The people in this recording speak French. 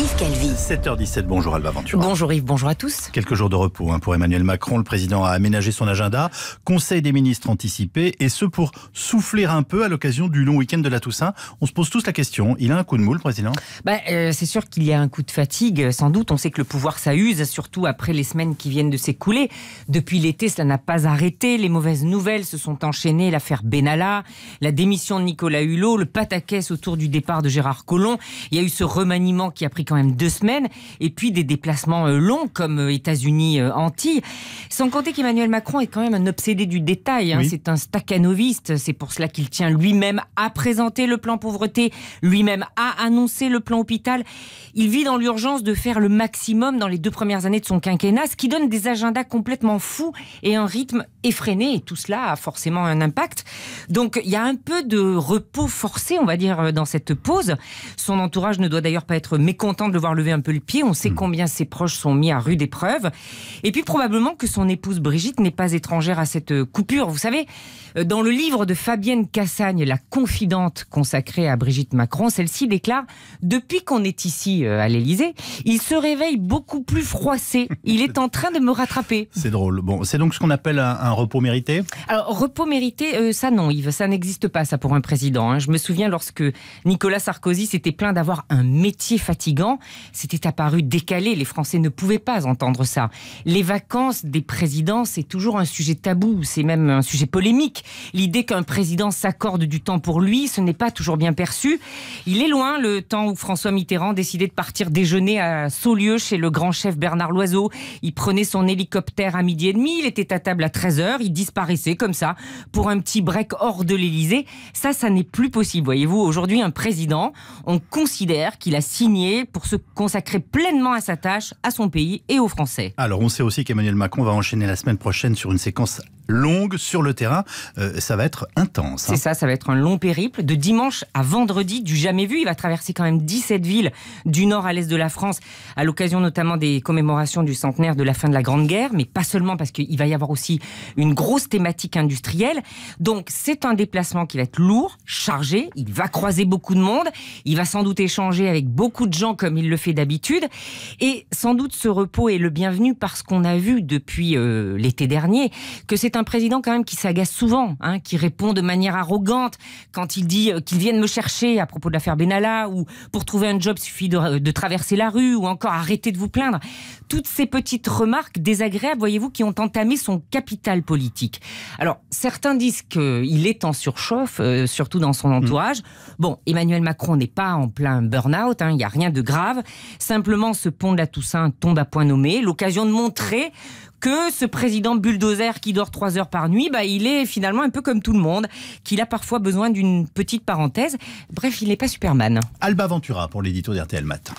Yves Calvi. 7h17, bonjour Alba Ventura. Bonjour Yves, bonjour à tous. Quelques jours de repos hein, pour Emmanuel Macron. Le président a aménagé son agenda. Conseil des ministres anticipé. Et ce pour souffler un peu à l'occasion du long week-end de la Toussaint. On se pose tous la question. Il a un coup de moule, le président bah, euh, C'est sûr qu'il y a un coup de fatigue, sans doute. On sait que le pouvoir s'use, surtout après les semaines qui viennent de s'écouler. Depuis l'été, cela n'a pas arrêté. Les mauvaises nouvelles se sont enchaînées. L'affaire Benalla, la démission de Nicolas Hulot, le pataquès autour du départ de Gérard Collomb. Il y a eu ce remaniement qui a pris quand même deux semaines, et puis des déplacements euh, longs comme euh, États-Unis, euh, Antilles. Sans compter qu'Emmanuel Macron est quand même un obsédé du détail. Hein. C'est un stacanoviste C'est pour cela qu'il tient lui-même à présenter le plan pauvreté, lui-même à annoncer le plan hôpital. Il vit dans l'urgence de faire le maximum dans les deux premières années de son quinquennat, ce qui donne des agendas complètement fous et un rythme effréné et tout cela a forcément un impact. Donc il y a un peu de repos forcé, on va dire, euh, dans cette pause. Son entourage ne doit d'ailleurs pas être mécontent de le voir lever un peu le pied. On sait hmm. combien ses proches sont mis à rude épreuve. Et puis probablement que son épouse Brigitte n'est pas étrangère à cette euh, coupure. Vous savez, euh, dans le livre de Fabienne Cassagne, La confidente consacrée à Brigitte Macron, celle-ci déclare Depuis qu'on est ici à l'Élysée, il se réveille beaucoup plus froissé. Il est en train de me rattraper. C'est drôle. Bon, c'est donc ce qu'on appelle un repos mérité Alors, repos mérité, euh, ça non, Yves, ça n'existe pas, ça, pour un président. Hein. Je me souviens lorsque Nicolas Sarkozy s'était plaint d'avoir un métier fatigant, c'était apparu décalé, les Français ne pouvaient pas entendre ça. Les vacances des présidents, c'est toujours un sujet tabou, c'est même un sujet polémique. L'idée qu'un président s'accorde du temps pour lui, ce n'est pas toujours bien perçu. Il est loin le temps où François Mitterrand décidait de partir déjeuner à Saulieu chez le grand chef Bernard Loiseau. Il prenait son hélicoptère à midi et demi, il était à table à 13h il disparaissait comme ça pour un petit break hors de l'Élysée. Ça, ça n'est plus possible. Voyez-vous, aujourd'hui, un président, on considère qu'il a signé pour se consacrer pleinement à sa tâche, à son pays et aux Français. Alors, on sait aussi qu'Emmanuel Macron va enchaîner la semaine prochaine sur une séquence longue sur le terrain. Euh, ça va être intense. Hein. C'est ça, ça va être un long périple de dimanche à vendredi du jamais vu. Il va traverser quand même 17 villes du nord à l'est de la France à l'occasion notamment des commémorations du centenaire de la fin de la Grande Guerre, mais pas seulement parce qu'il va y avoir aussi une grosse thématique industrielle. Donc c'est un déplacement qui va être lourd, chargé, il va croiser beaucoup de monde, il va sans doute échanger avec beaucoup de gens comme il le fait d'habitude et sans doute ce repos est le bienvenu parce qu'on a vu depuis euh, l'été dernier que c'est un un président quand même qui s'agace souvent, hein, qui répond de manière arrogante quand il dit euh, qu'il viennent me chercher à propos de l'affaire Benalla, ou pour trouver un job suffit euh, de, traverser la rue, ou encore arrêter de vous plaindre. Toutes ces petites remarques désagréables, voyez-vous, qui ont entamé son capital politique. Alors, certains disent qu'il est en surchauffe, euh, surtout dans son mm. entourage. Bon, Emmanuel Macron n'est pas en plein burn-out, hein, il n'y a rien de grave. Simplement, ce pont de la Toussaint tombe à point nommé, l'occasion de montrer que ce président bulldozer qui dort trois heures par nuit, bah, il est finalement un peu comme tout le monde, qu'il a parfois besoin d'une petite parenthèse. Bref, il n'est pas Superman. Alba Ventura pour l'édito d'RTL Matin.